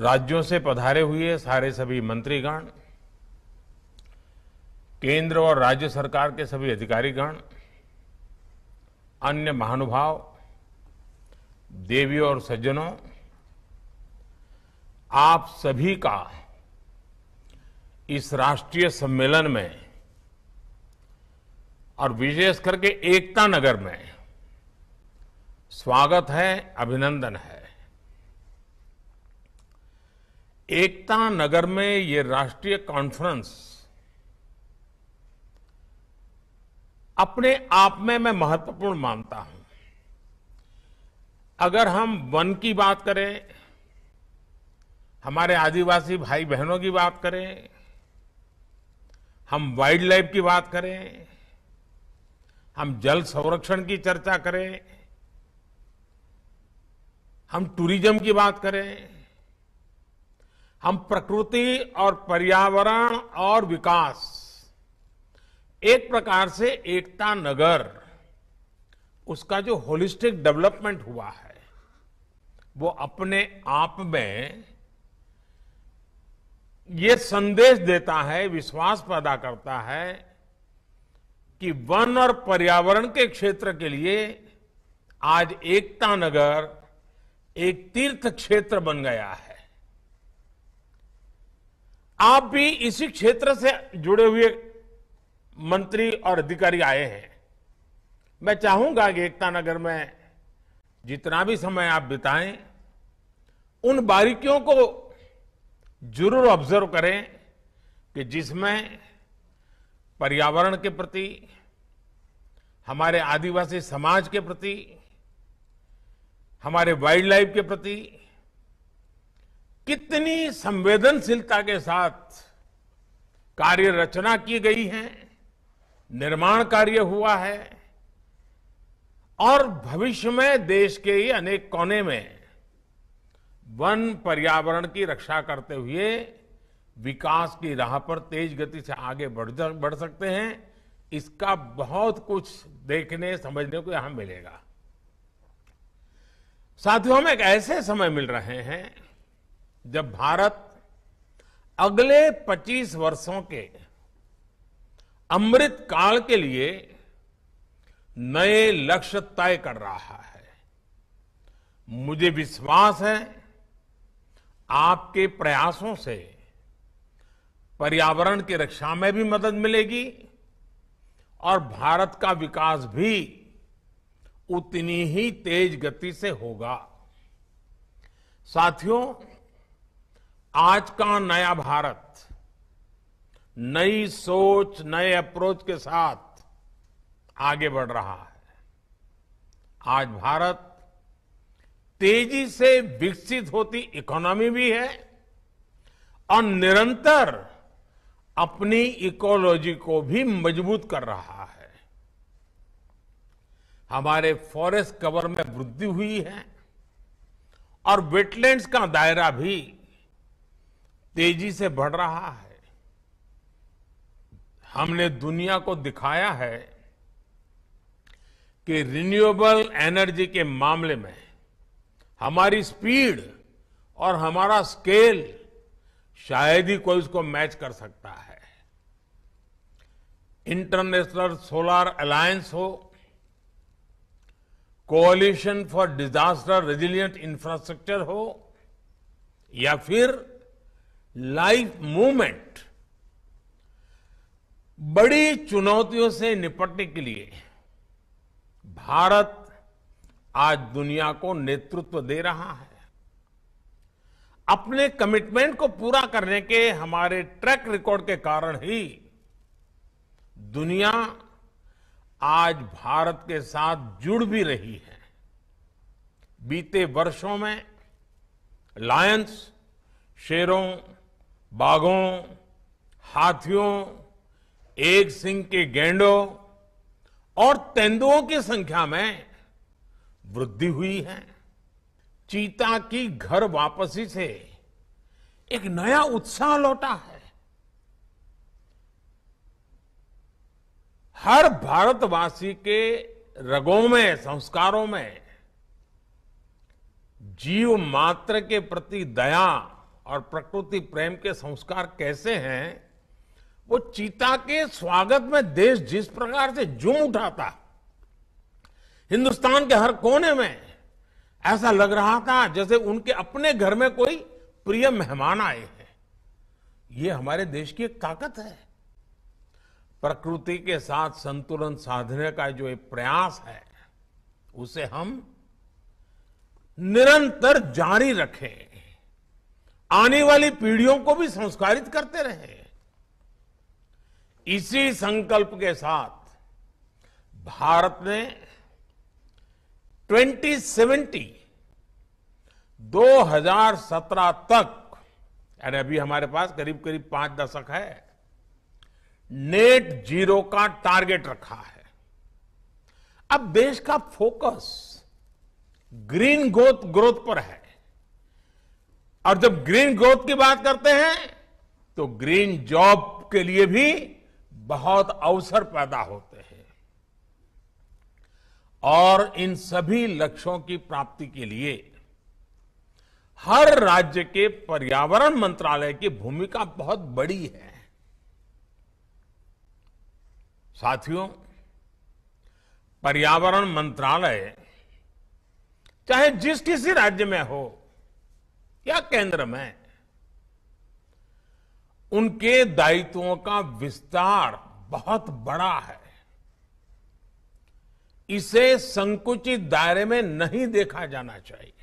राज्यों से पधारे हुए सारे सभी मंत्रीगण केंद्र और राज्य सरकार के सभी अधिकारीगण अन्य महानुभाव देवी और सज्जनों आप सभी का इस राष्ट्रीय सम्मेलन में और विशेष करके एकता नगर में स्वागत है अभिनंदन है एकता नगर में ये राष्ट्रीय कॉन्फ्रेंस अपने आप में मैं महत्वपूर्ण मानता हूं अगर हम वन की बात करें हमारे आदिवासी भाई बहनों की बात करें हम वाइल्ड लाइफ की बात करें हम जल संरक्षण की चर्चा करें हम टूरिज्म की बात करें हम प्रकृति और पर्यावरण और विकास एक प्रकार से एकता नगर उसका जो होलिस्टिक डेवलपमेंट हुआ है वो अपने आप में ये संदेश देता है विश्वास पैदा करता है कि वन और पर्यावरण के क्षेत्र के लिए आज एकता नगर एक तीर्थ क्षेत्र बन गया है आप भी इसी क्षेत्र से जुड़े हुए मंत्री और अधिकारी आए हैं मैं चाहूंगा कि एकता नगर में जितना भी समय आप बिताएं उन बारीकियों को जरूर ऑब्जर्व करें कि जिसमें पर्यावरण के प्रति हमारे आदिवासी समाज के प्रति हमारे वाइल्ड लाइफ के प्रति कितनी संवेदनशीलता के साथ कार्य रचना की गई है निर्माण कार्य हुआ है और भविष्य में देश के ही अनेक कोने में वन पर्यावरण की रक्षा करते हुए विकास की राह पर तेज गति से आगे बढ़ बढ़ सकते हैं इसका बहुत कुछ देखने समझने को यहां मिलेगा साथियों हमें एक ऐसे समय मिल रहे हैं जब भारत अगले 25 वर्षों के अमृत काल के लिए नए लक्ष्य तय कर रहा है मुझे विश्वास है आपके प्रयासों से पर्यावरण की रक्षा में भी मदद मिलेगी और भारत का विकास भी उतनी ही तेज गति से होगा साथियों आज का नया भारत नई सोच नए अप्रोच के साथ आगे बढ़ रहा है आज भारत तेजी से विकसित होती इकोनॉमी भी है और निरंतर अपनी इकोलॉजी को भी मजबूत कर रहा है हमारे फॉरेस्ट कवर में वृद्धि हुई है और वेटलैंड्स का दायरा भी तेजी से बढ़ रहा है हमने दुनिया को दिखाया है कि रिन्यूएबल एनर्जी के मामले में हमारी स्पीड और हमारा स्केल शायद ही कोई उसको मैच कर सकता है इंटरनेशनल सोलर अलायंस हो coalition for disaster resilient infrastructure हो या फिर लाइफ मूवमेंट बड़ी चुनौतियों से निपटने के लिए भारत आज दुनिया को नेतृत्व दे रहा है अपने कमिटमेंट को पूरा करने के हमारे ट्रैक रिकॉर्ड के कारण ही दुनिया आज भारत के साथ जुड़ भी रही है बीते वर्षों में लायंस शेरों बाघों हाथियों एक सिंह के गेंडों और तेंदुओं की संख्या में वृद्धि हुई है चीता की घर वापसी से एक नया उत्साह लौटा है हर भारतवासी के रगों में संस्कारों में जीव मात्र के प्रति दया और प्रकृति प्रेम के संस्कार कैसे हैं वो चीता के स्वागत में देश जिस प्रकार से जुम उठाता हिंदुस्तान के हर कोने में ऐसा लग रहा था जैसे उनके अपने घर में कोई प्रिय मेहमान आए हैं ये हमारे देश की एक ताकत है प्रकृति के साथ संतुलन साधने का जो एक प्रयास है उसे हम निरंतर जारी रखें आने वाली पीढ़ियों को भी संस्कारित करते रहे इसी संकल्प के साथ भारत ने 2070 2017 तक यानी अभी हमारे पास करीब करीब पांच दशक है नेट जीरो का टारगेट रखा है अब देश का फोकस ग्रीन ग्रोथ ग्रोथ पर है और जब ग्रीन ग्रोथ की बात करते हैं तो ग्रीन जॉब के लिए भी बहुत अवसर पैदा होते हैं और इन सभी लक्ष्यों की प्राप्ति के लिए हर राज्य के पर्यावरण मंत्रालय की भूमिका बहुत बड़ी है साथियों पर्यावरण मंत्रालय चाहे जिस किसी राज्य में हो या केंद्र में उनके दायित्वों का विस्तार बहुत बड़ा है इसे संकुचित दायरे में नहीं देखा जाना चाहिए